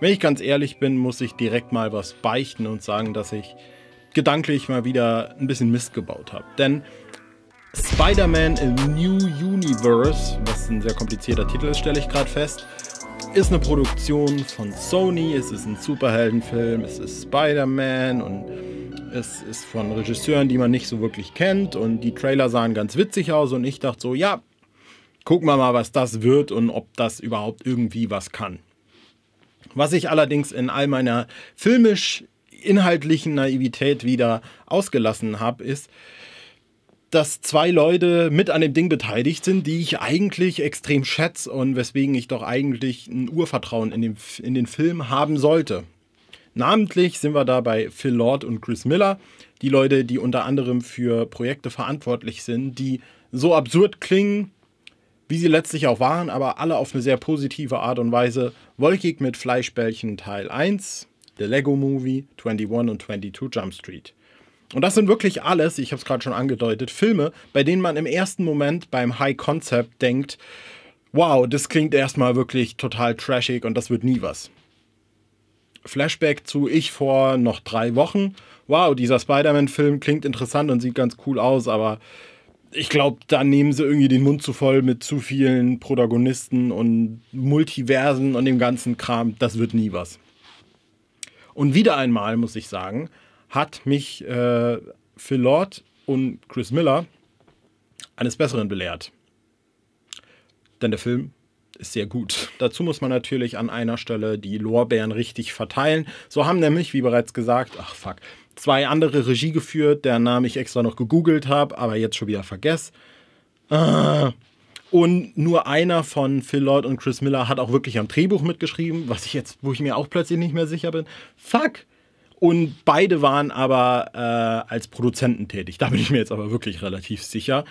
Wenn ich ganz ehrlich bin, muss ich direkt mal was beichten und sagen, dass ich gedanklich mal wieder ein bisschen Mist gebaut habe. Denn Spider-Man A New Universe, was ein sehr komplizierter Titel ist, stelle ich gerade fest, ist eine Produktion von Sony. Es ist ein Superheldenfilm, es ist Spider-Man und es ist von Regisseuren, die man nicht so wirklich kennt. Und die Trailer sahen ganz witzig aus und ich dachte so, ja, gucken wir mal, was das wird und ob das überhaupt irgendwie was kann was ich allerdings in all meiner filmisch inhaltlichen Naivität wieder ausgelassen habe, ist, dass zwei Leute mit an dem Ding beteiligt sind, die ich eigentlich extrem schätze und weswegen ich doch eigentlich ein Urvertrauen in den, in den Film haben sollte. Namentlich sind wir da bei Phil Lord und Chris Miller, die Leute, die unter anderem für Projekte verantwortlich sind, die so absurd klingen, wie sie letztlich auch waren, aber alle auf eine sehr positive Art und Weise. Wolkig mit Fleischbällchen Teil 1, The Lego Movie, 21 und 22 Jump Street. Und das sind wirklich alles, ich habe es gerade schon angedeutet, Filme, bei denen man im ersten Moment beim High Concept denkt, wow, das klingt erstmal wirklich total trashig und das wird nie was. Flashback zu ich vor noch drei Wochen. Wow, dieser Spider-Man-Film klingt interessant und sieht ganz cool aus, aber ich glaube, da nehmen sie irgendwie den Mund zu voll mit zu vielen Protagonisten und Multiversen und dem ganzen Kram. Das wird nie was. Und wieder einmal, muss ich sagen, hat mich äh, Phil Lord und Chris Miller eines Besseren belehrt. Denn der Film ist sehr gut. Dazu muss man natürlich an einer Stelle die Lorbeeren richtig verteilen. So haben nämlich, wie bereits gesagt, ach fuck, zwei andere Regie geführt, deren Namen ich extra noch gegoogelt habe, aber jetzt schon wieder vergesse. Äh, und nur einer von Phil Lloyd und Chris Miller hat auch wirklich am Drehbuch mitgeschrieben, was ich jetzt, wo ich mir auch plötzlich nicht mehr sicher bin. Fuck! Und beide waren aber äh, als Produzenten tätig. Da bin ich mir jetzt aber wirklich relativ sicher.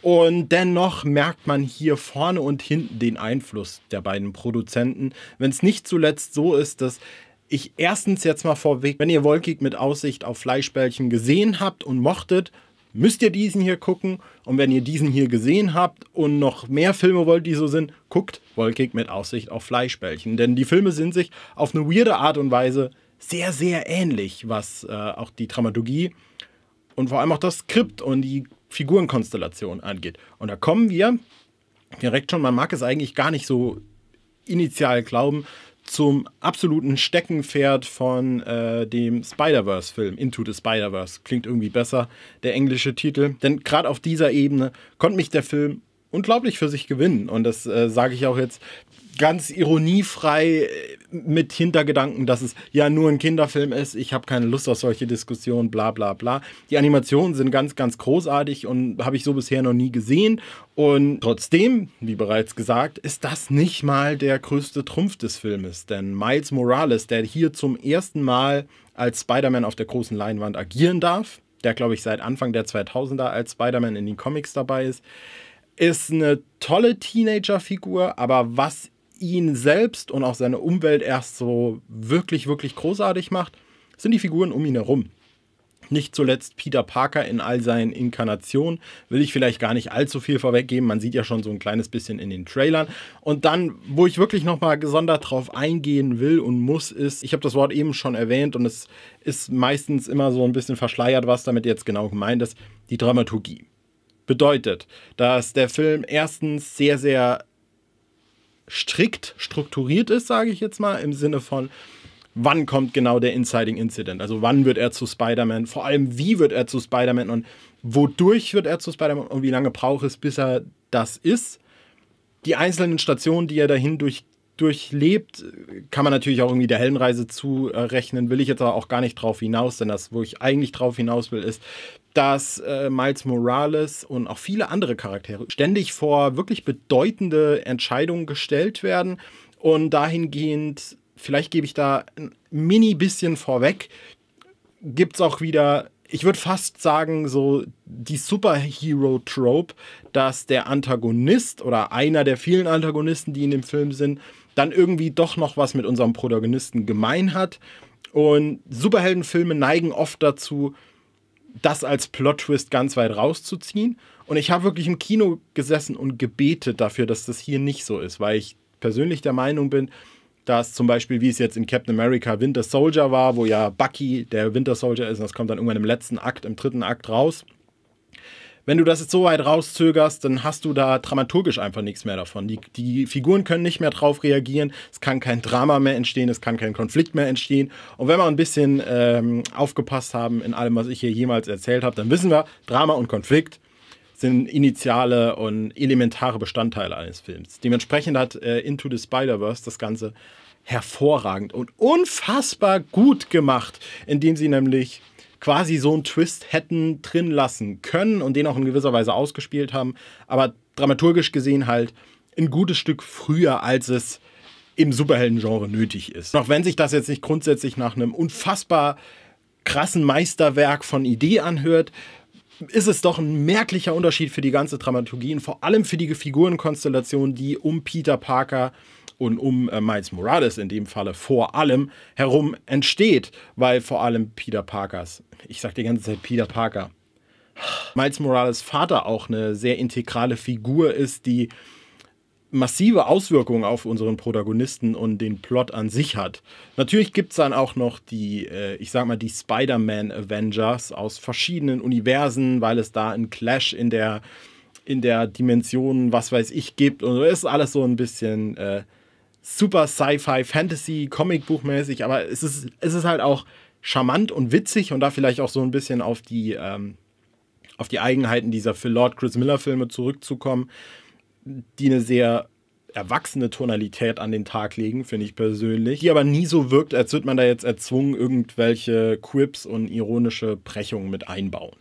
Und dennoch merkt man hier vorne und hinten den Einfluss der beiden Produzenten. Wenn es nicht zuletzt so ist, dass ich erstens jetzt mal vorweg, wenn ihr Wolkig mit Aussicht auf Fleischbällchen gesehen habt und mochtet, müsst ihr diesen hier gucken. Und wenn ihr diesen hier gesehen habt und noch mehr Filme wollt, die so sind, guckt Wolkig mit Aussicht auf Fleischbällchen. Denn die Filme sind sich auf eine weirde Art und Weise sehr, sehr ähnlich, was äh, auch die Dramaturgie und vor allem auch das Skript und die Figurenkonstellation angeht. Und da kommen wir direkt schon, man mag es eigentlich gar nicht so initial glauben, zum absoluten Steckenpferd von äh, dem Spider-Verse-Film, Into the Spider-Verse. Klingt irgendwie besser, der englische Titel. Denn gerade auf dieser Ebene konnte mich der Film unglaublich für sich gewinnen. Und das äh, sage ich auch jetzt ganz ironiefrei äh, mit Hintergedanken, dass es ja nur ein Kinderfilm ist, ich habe keine Lust auf solche Diskussionen, bla bla bla. Die Animationen sind ganz, ganz großartig und habe ich so bisher noch nie gesehen. Und trotzdem, wie bereits gesagt, ist das nicht mal der größte Trumpf des Filmes. Denn Miles Morales, der hier zum ersten Mal als Spider-Man auf der großen Leinwand agieren darf, der glaube ich seit Anfang der 2000er als Spider-Man in den Comics dabei ist, ist eine tolle Teenager-Figur, aber was ihn selbst und auch seine Umwelt erst so wirklich, wirklich großartig macht, sind die Figuren um ihn herum. Nicht zuletzt Peter Parker in all seinen Inkarnationen. Will ich vielleicht gar nicht allzu viel vorweggeben. Man sieht ja schon so ein kleines bisschen in den Trailern. Und dann, wo ich wirklich nochmal gesondert drauf eingehen will und muss, ist, ich habe das Wort eben schon erwähnt und es ist meistens immer so ein bisschen verschleiert, was damit jetzt genau gemeint ist, die Dramaturgie. Bedeutet, dass der Film erstens sehr, sehr strikt strukturiert ist, sage ich jetzt mal, im Sinne von, wann kommt genau der Inciting Incident? Also wann wird er zu Spider-Man? Vor allem, wie wird er zu Spider-Man und wodurch wird er zu Spider-Man und wie lange braucht es, bis er das ist? Die einzelnen Stationen, die er dahin durch durchlebt. Kann man natürlich auch irgendwie der Hellenreise zurechnen, will ich jetzt aber auch gar nicht drauf hinaus, denn das, wo ich eigentlich drauf hinaus will, ist, dass äh, Miles Morales und auch viele andere Charaktere ständig vor wirklich bedeutende Entscheidungen gestellt werden und dahingehend, vielleicht gebe ich da ein mini bisschen vorweg, gibt es auch wieder ich würde fast sagen, so die Superhero-Trope, dass der Antagonist oder einer der vielen Antagonisten, die in dem Film sind, dann irgendwie doch noch was mit unserem Protagonisten gemein hat. Und Superheldenfilme neigen oft dazu, das als Plot-Twist ganz weit rauszuziehen. Und ich habe wirklich im Kino gesessen und gebetet dafür, dass das hier nicht so ist, weil ich persönlich der Meinung bin, dass zum Beispiel, wie es jetzt in Captain America Winter Soldier war, wo ja Bucky der Winter Soldier ist, und das kommt dann irgendwann im letzten Akt, im dritten Akt raus, wenn du das jetzt so weit rauszögerst, dann hast du da dramaturgisch einfach nichts mehr davon. Die, die Figuren können nicht mehr drauf reagieren, es kann kein Drama mehr entstehen, es kann kein Konflikt mehr entstehen. Und wenn wir ein bisschen ähm, aufgepasst haben in allem, was ich hier jemals erzählt habe, dann wissen wir, Drama und Konflikt sind initiale und elementare Bestandteile eines Films. Dementsprechend hat äh, Into the Spider-Verse das Ganze hervorragend und unfassbar gut gemacht, indem sie nämlich quasi so einen Twist hätten drin lassen können und den auch in gewisser Weise ausgespielt haben. Aber dramaturgisch gesehen halt ein gutes Stück früher, als es im Superhelden-Genre nötig ist. Auch wenn sich das jetzt nicht grundsätzlich nach einem unfassbar krassen Meisterwerk von Idee anhört, ist es doch ein merklicher Unterschied für die ganze Dramaturgie und vor allem für die Figurenkonstellation, die um Peter Parker und um äh, Miles Morales in dem Falle vor allem herum entsteht, weil vor allem Peter Parkers, ich sag die ganze Zeit Peter Parker, Miles Morales Vater auch eine sehr integrale Figur ist, die massive Auswirkungen auf unseren Protagonisten und den Plot an sich hat. Natürlich gibt es dann auch noch die, äh, ich sag mal, die Spider-Man Avengers aus verschiedenen Universen, weil es da einen Clash in der, in der Dimension, was weiß ich, gibt. Und es ist alles so ein bisschen äh, super Sci-Fi, Fantasy, Comicbuchmäßig, aber es ist, es ist halt auch charmant und witzig und da vielleicht auch so ein bisschen auf die, ähm, auf die Eigenheiten dieser Phil Lord Chris Miller Filme zurückzukommen die eine sehr erwachsene Tonalität an den Tag legen, finde ich persönlich, die aber nie so wirkt, als würde man da jetzt erzwungen, irgendwelche Quips und ironische Brechungen mit einbauen.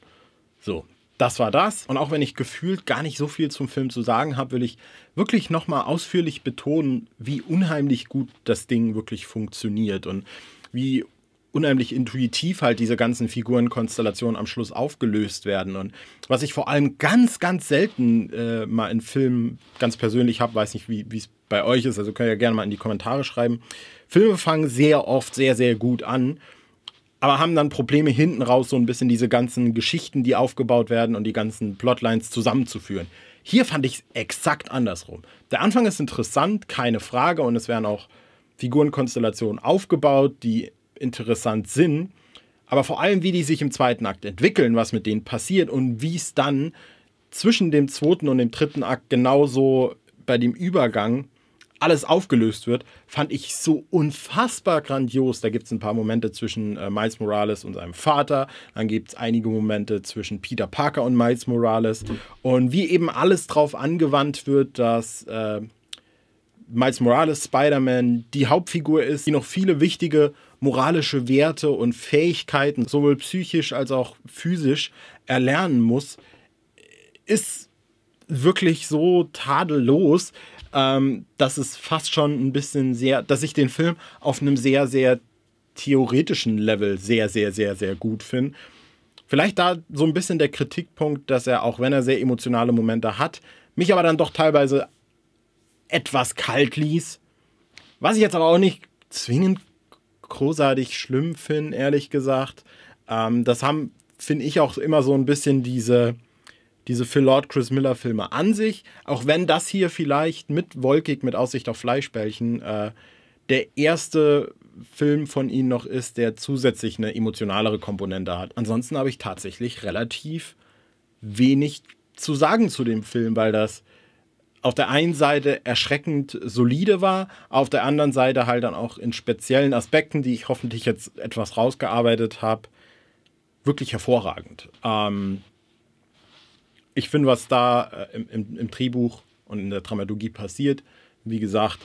So, das war das. Und auch wenn ich gefühlt gar nicht so viel zum Film zu sagen habe, will ich wirklich nochmal ausführlich betonen, wie unheimlich gut das Ding wirklich funktioniert und wie unheimlich intuitiv halt diese ganzen Figurenkonstellationen am Schluss aufgelöst werden. Und was ich vor allem ganz, ganz selten äh, mal in Filmen ganz persönlich habe, weiß nicht, wie es bei euch ist, also könnt ihr gerne mal in die Kommentare schreiben. Filme fangen sehr oft sehr, sehr gut an aber haben dann Probleme hinten raus, so ein bisschen diese ganzen Geschichten, die aufgebaut werden und die ganzen Plotlines zusammenzuführen. Hier fand ich es exakt andersrum. Der Anfang ist interessant, keine Frage, und es werden auch Figurenkonstellationen aufgebaut, die interessant sind, aber vor allem, wie die sich im zweiten Akt entwickeln, was mit denen passiert und wie es dann zwischen dem zweiten und dem dritten Akt genauso bei dem Übergang alles aufgelöst wird, fand ich so unfassbar grandios. Da gibt es ein paar Momente zwischen äh, Miles Morales und seinem Vater, dann gibt es einige Momente zwischen Peter Parker und Miles Morales und wie eben alles drauf angewandt wird, dass äh, Miles Morales Spider-Man die Hauptfigur ist, die noch viele wichtige moralische Werte und Fähigkeiten sowohl psychisch als auch physisch erlernen muss, ist wirklich so tadellos, ähm, dass es fast schon ein bisschen sehr, dass ich den Film auf einem sehr, sehr theoretischen Level sehr, sehr, sehr, sehr gut finde. Vielleicht da so ein bisschen der Kritikpunkt, dass er, auch wenn er sehr emotionale Momente hat, mich aber dann doch teilweise etwas kalt ließ. Was ich jetzt aber auch nicht zwingend großartig schlimm finde, ehrlich gesagt. Ähm, das haben, finde ich, auch immer so ein bisschen diese, diese Phil Lord, Chris Miller Filme an sich. Auch wenn das hier vielleicht mit Wolkig, mit Aussicht auf Fleischbällchen, äh, der erste Film von ihnen noch ist, der zusätzlich eine emotionalere Komponente hat. Ansonsten habe ich tatsächlich relativ wenig zu sagen zu dem Film, weil das auf der einen Seite erschreckend solide war, auf der anderen Seite halt dann auch in speziellen Aspekten, die ich hoffentlich jetzt etwas rausgearbeitet habe, wirklich hervorragend. Ähm, ich finde, was da äh, im, im, im Drehbuch und in der Dramaturgie passiert, wie gesagt,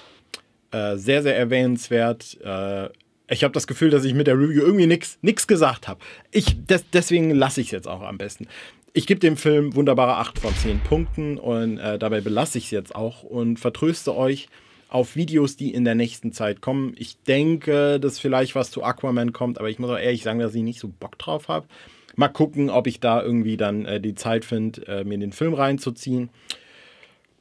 äh, sehr, sehr erwähnenswert. Äh, ich habe das Gefühl, dass ich mit der Review irgendwie nichts gesagt habe. des, deswegen lasse ich es jetzt auch am besten ich gebe dem Film wunderbare 8 von 10 Punkten und äh, dabei belasse ich es jetzt auch und vertröste euch auf Videos, die in der nächsten Zeit kommen. Ich denke, dass vielleicht was zu Aquaman kommt, aber ich muss auch ehrlich sagen, dass ich nicht so Bock drauf habe. Mal gucken, ob ich da irgendwie dann äh, die Zeit finde, äh, mir den Film reinzuziehen.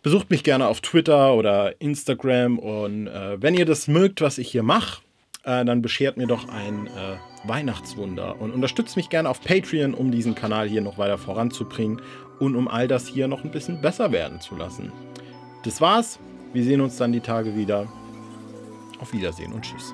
Besucht mich gerne auf Twitter oder Instagram und äh, wenn ihr das mögt, was ich hier mache, äh, dann beschert mir doch ein äh, Weihnachtswunder und unterstützt mich gerne auf Patreon, um diesen Kanal hier noch weiter voranzubringen und um all das hier noch ein bisschen besser werden zu lassen. Das war's. Wir sehen uns dann die Tage wieder. Auf Wiedersehen und tschüss.